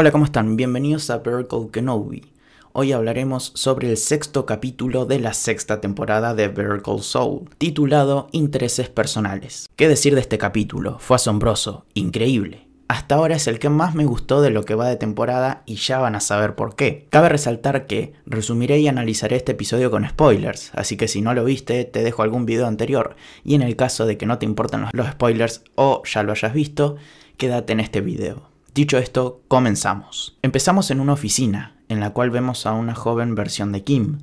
Hola, ¿cómo están? Bienvenidos a Vertical Kenobi. Hoy hablaremos sobre el sexto capítulo de la sexta temporada de Vertical Soul, titulado Intereses Personales. ¿Qué decir de este capítulo? Fue asombroso, increíble. Hasta ahora es el que más me gustó de lo que va de temporada y ya van a saber por qué. Cabe resaltar que resumiré y analizaré este episodio con spoilers, así que si no lo viste te dejo algún video anterior y en el caso de que no te importen los spoilers o ya lo hayas visto, quédate en este video. Dicho esto, comenzamos. Empezamos en una oficina, en la cual vemos a una joven versión de Kim.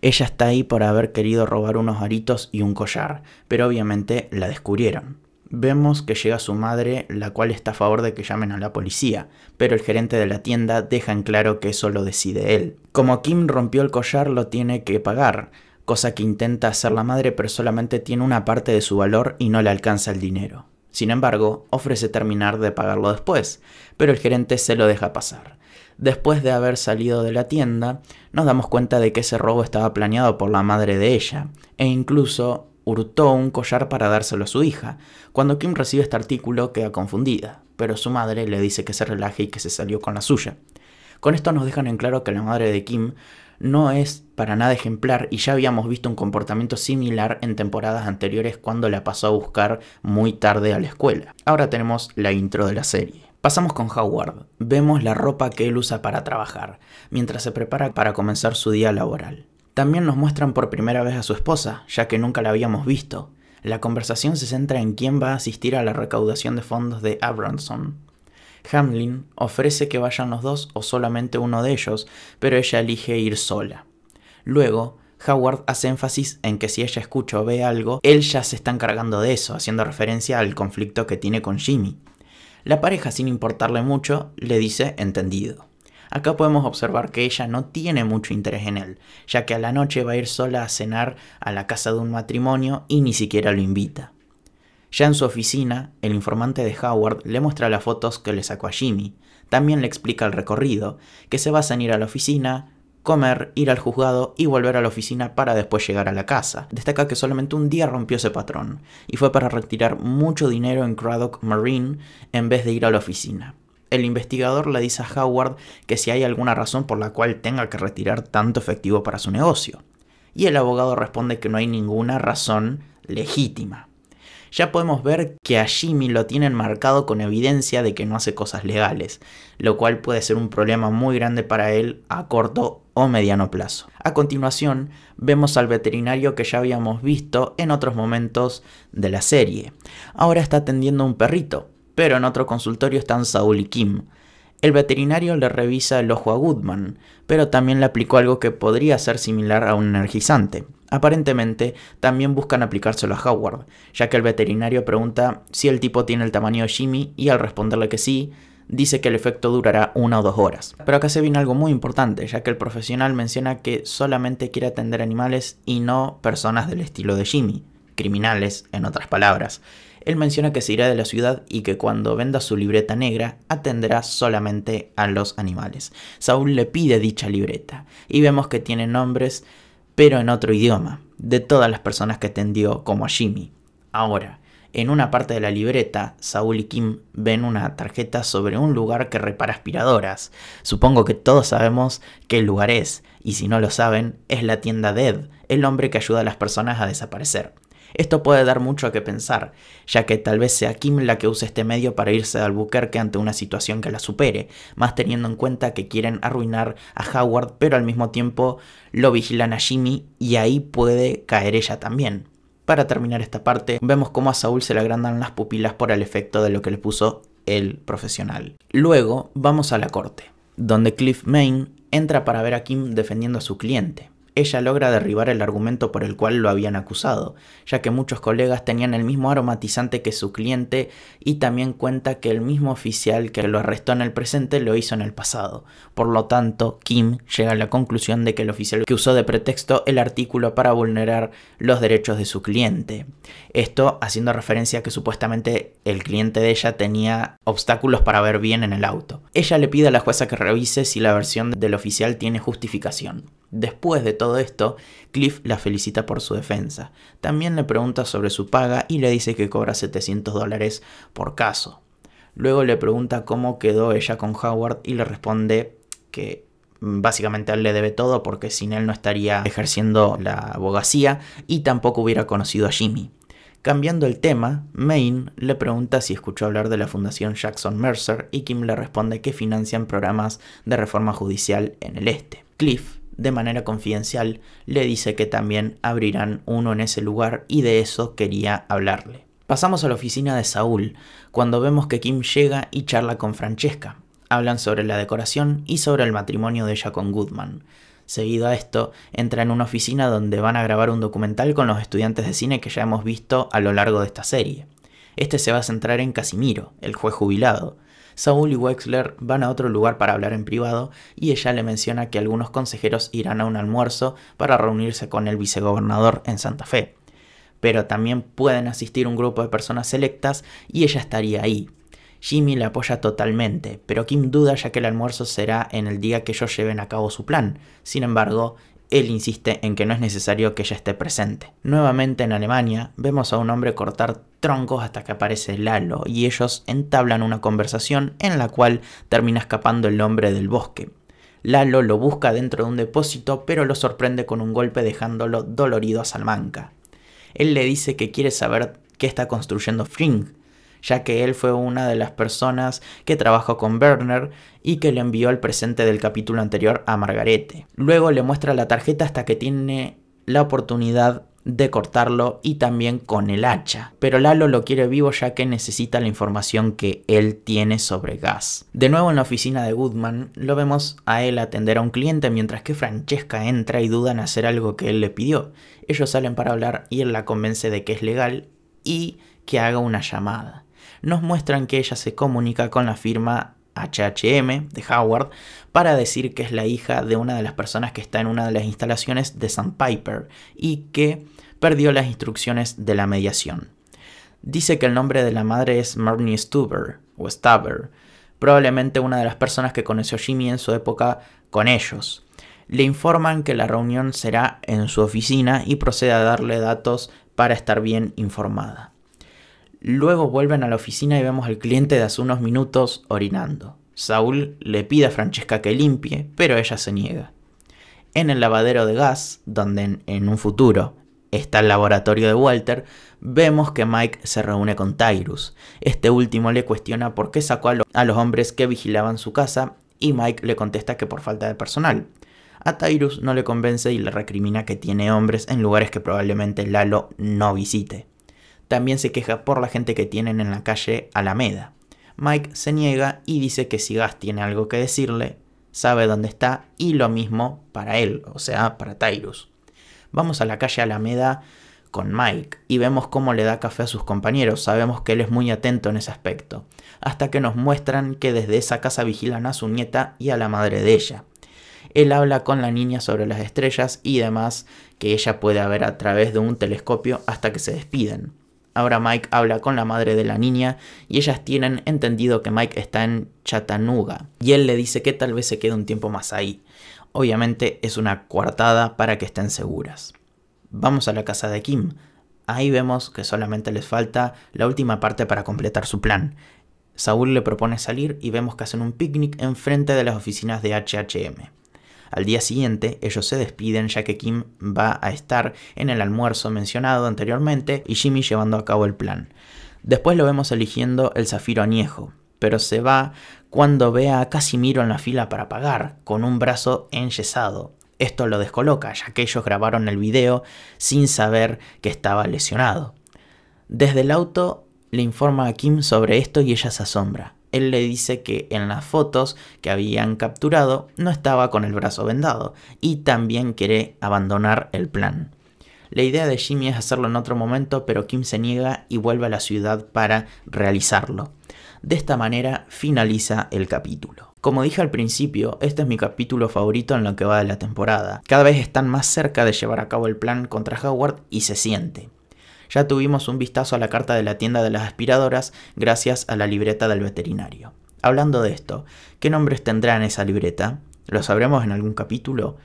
Ella está ahí por haber querido robar unos aritos y un collar, pero obviamente la descubrieron. Vemos que llega su madre, la cual está a favor de que llamen a la policía, pero el gerente de la tienda deja en claro que eso lo decide él. Como Kim rompió el collar, lo tiene que pagar, cosa que intenta hacer la madre, pero solamente tiene una parte de su valor y no le alcanza el dinero. Sin embargo, ofrece terminar de pagarlo después, pero el gerente se lo deja pasar. Después de haber salido de la tienda, nos damos cuenta de que ese robo estaba planeado por la madre de ella, e incluso hurtó un collar para dárselo a su hija. Cuando Kim recibe este artículo queda confundida, pero su madre le dice que se relaje y que se salió con la suya. Con esto nos dejan en claro que la madre de Kim no es para nada ejemplar y ya habíamos visto un comportamiento similar en temporadas anteriores cuando la pasó a buscar muy tarde a la escuela. Ahora tenemos la intro de la serie. Pasamos con Howard. Vemos la ropa que él usa para trabajar, mientras se prepara para comenzar su día laboral. También nos muestran por primera vez a su esposa, ya que nunca la habíamos visto. La conversación se centra en quién va a asistir a la recaudación de fondos de Abramson. Hamlin ofrece que vayan los dos o solamente uno de ellos, pero ella elige ir sola. Luego, Howard hace énfasis en que si ella escucha o ve algo, él ya se está encargando de eso, haciendo referencia al conflicto que tiene con Jimmy. La pareja, sin importarle mucho, le dice entendido. Acá podemos observar que ella no tiene mucho interés en él, ya que a la noche va a ir sola a cenar a la casa de un matrimonio y ni siquiera lo invita. Ya en su oficina, el informante de Howard le muestra las fotos que le sacó a Jimmy. También le explica el recorrido, que se basa en ir a la oficina, comer, ir al juzgado y volver a la oficina para después llegar a la casa. Destaca que solamente un día rompió ese patrón, y fue para retirar mucho dinero en Craddock Marine en vez de ir a la oficina. El investigador le dice a Howard que si hay alguna razón por la cual tenga que retirar tanto efectivo para su negocio. Y el abogado responde que no hay ninguna razón legítima ya podemos ver que a Jimmy lo tienen marcado con evidencia de que no hace cosas legales, lo cual puede ser un problema muy grande para él a corto o mediano plazo. A continuación, vemos al veterinario que ya habíamos visto en otros momentos de la serie. Ahora está atendiendo a un perrito, pero en otro consultorio están Saul y Kim, el veterinario le revisa el ojo a Goodman, pero también le aplicó algo que podría ser similar a un energizante. Aparentemente, también buscan aplicárselo a Howard, ya que el veterinario pregunta si el tipo tiene el tamaño de Jimmy y al responderle que sí, dice que el efecto durará una o dos horas. Pero acá se viene algo muy importante, ya que el profesional menciona que solamente quiere atender animales y no personas del estilo de Jimmy, criminales en otras palabras él menciona que se irá de la ciudad y que cuando venda su libreta negra atenderá solamente a los animales. Saúl le pide dicha libreta y vemos que tiene nombres pero en otro idioma, de todas las personas que atendió como a Jimmy. Ahora, en una parte de la libreta, Saúl y Kim ven una tarjeta sobre un lugar que repara aspiradoras. Supongo que todos sabemos qué lugar es, y si no lo saben, es la tienda Ed, el hombre que ayuda a las personas a desaparecer. Esto puede dar mucho a que pensar, ya que tal vez sea Kim la que use este medio para irse de Albuquerque ante una situación que la supere, más teniendo en cuenta que quieren arruinar a Howard, pero al mismo tiempo lo vigilan a Jimmy y ahí puede caer ella también. Para terminar esta parte, vemos cómo a Saúl se le agrandan las pupilas por el efecto de lo que le puso el profesional. Luego vamos a la corte, donde Cliff Main entra para ver a Kim defendiendo a su cliente ella logra derribar el argumento por el cual lo habían acusado, ya que muchos colegas tenían el mismo aromatizante que su cliente y también cuenta que el mismo oficial que lo arrestó en el presente lo hizo en el pasado. Por lo tanto, Kim llega a la conclusión de que el oficial que usó de pretexto el artículo para vulnerar los derechos de su cliente. Esto haciendo referencia a que supuestamente el cliente de ella tenía obstáculos para ver bien en el auto. Ella le pide a la jueza que revise si la versión del oficial tiene justificación. Después de todo esto, Cliff la felicita por su defensa. También le pregunta sobre su paga y le dice que cobra 700 dólares por caso. Luego le pregunta cómo quedó ella con Howard y le responde que básicamente él le debe todo porque sin él no estaría ejerciendo la abogacía y tampoco hubiera conocido a Jimmy. Cambiando el tema, Maine le pregunta si escuchó hablar de la Fundación Jackson Mercer y Kim le responde que financian programas de reforma judicial en el este. Cliff de manera confidencial le dice que también abrirán uno en ese lugar y de eso quería hablarle. Pasamos a la oficina de Saúl, cuando vemos que Kim llega y charla con Francesca. Hablan sobre la decoración y sobre el matrimonio de ella con Goodman. Seguido a esto, entra en una oficina donde van a grabar un documental con los estudiantes de cine que ya hemos visto a lo largo de esta serie. Este se va a centrar en Casimiro, el juez jubilado, Saúl y Wexler van a otro lugar para hablar en privado y ella le menciona que algunos consejeros irán a un almuerzo para reunirse con el vicegobernador en Santa Fe. Pero también pueden asistir un grupo de personas selectas y ella estaría ahí. Jimmy la apoya totalmente, pero Kim duda ya que el almuerzo será en el día que ellos lleven a cabo su plan. Sin embargo, él insiste en que no es necesario que ella esté presente. Nuevamente en Alemania, vemos a un hombre cortar troncos hasta que aparece Lalo y ellos entablan una conversación en la cual termina escapando el hombre del bosque. Lalo lo busca dentro de un depósito pero lo sorprende con un golpe dejándolo dolorido a Salmanca. Él le dice que quiere saber qué está construyendo Fring, ya que él fue una de las personas que trabajó con Werner y que le envió el presente del capítulo anterior a Margarete. Luego le muestra la tarjeta hasta que tiene la oportunidad de cortarlo y también con el hacha. Pero Lalo lo quiere vivo ya que necesita la información que él tiene sobre Gas. De nuevo en la oficina de Goodman, lo vemos a él atender a un cliente mientras que Francesca entra y duda en hacer algo que él le pidió. Ellos salen para hablar y él la convence de que es legal y que haga una llamada nos muestran que ella se comunica con la firma HHM de Howard para decir que es la hija de una de las personas que está en una de las instalaciones de Sandpiper y que perdió las instrucciones de la mediación. Dice que el nombre de la madre es Marnie Stuber o Staber, probablemente una de las personas que conoció Jimmy en su época con ellos. Le informan que la reunión será en su oficina y procede a darle datos para estar bien informada. Luego vuelven a la oficina y vemos al cliente de hace unos minutos orinando. Saul le pide a Francesca que limpie, pero ella se niega. En el lavadero de gas, donde en, un futuro está el laboratorio de Walter, vemos que Mike se reúne con Tyrus. Este último le cuestiona por qué sacó a, a los hombres que vigilaban su casa y Mike le contesta que por falta de personal. A Tyrus no le convence y le recrimina que tiene hombres en lugares que probablemente Lalo no visite. También se queja por la gente que tienen en la calle Alameda. Mike se niega y dice que si Gas tiene algo que decirle, sabe dónde está y lo mismo para él, o sea, para Tyrus. Vamos a la calle Alameda con Mike y vemos cómo le da café a sus compañeros, sabemos que él es muy atento en ese aspecto, hasta que nos muestran que desde esa casa vigilan a su nieta y a la madre de ella. Él habla con la niña sobre las estrellas y demás que ella puede ver a través de un telescopio hasta que se despiden. Ahora Mike habla con la madre de la niña y ellas tienen entendido que Mike está en Chattanooga y él le dice que tal vez se quede un tiempo más ahí. Obviamente es una coartada para que estén seguras. Vamos a la casa de Kim. Ahí vemos que solamente les falta la última parte para completar su plan. Saúl le propone salir y vemos que hacen un picnic enfrente de las oficinas de HHM. Al día siguiente, ellos se despiden ya que Kim va a estar en el almuerzo mencionado anteriormente y Jimmy llevando a cabo el plan. Después lo vemos eligiendo el zafiro añejo, pero se va cuando ve a Casimiro en la fila para pagar, con un brazo enyesado. Esto lo descoloca, ya que ellos grabaron el video sin saber que estaba lesionado. Desde el auto le informa a Kim sobre esto y ella se asombra él le dice que en las fotos que habían capturado no estaba con el brazo vendado y también quiere abandonar el plan. La idea de Jimmy es hacerlo en otro momento, pero Kim se niega y vuelve a la ciudad para realizarlo. De esta manera finaliza el capítulo. Como dije al principio, este es mi capítulo favorito en lo que va de la temporada. Cada vez están más cerca de llevar a cabo el plan contra Howard y se siente ya tuvimos un vistazo a la carta de la tienda de las aspiradoras gracias a la libreta del veterinario. Hablando de esto, ¿qué nombres tendrán esa libreta? ¿Lo sabremos en algún capítulo?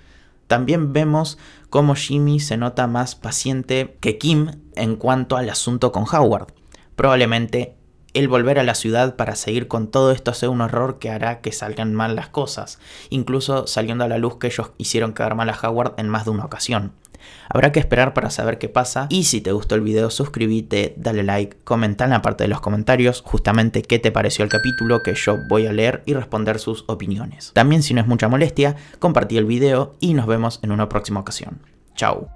También vemos cómo Jimmy se nota más paciente que Kim en cuanto al asunto con Howard. Probablemente el volver a la ciudad para seguir con todo esto sea un error que hará que salgan mal las cosas, incluso saliendo a la luz que ellos hicieron quedar mal a Howard en más de una ocasión. Habrá que esperar para saber qué pasa y si te gustó el video suscríbete, dale like, comenta en la parte de los comentarios justamente qué te pareció el capítulo que yo voy a leer y responder sus opiniones. También si no es mucha molestia, compartí el video y nos vemos en una próxima ocasión. Chao.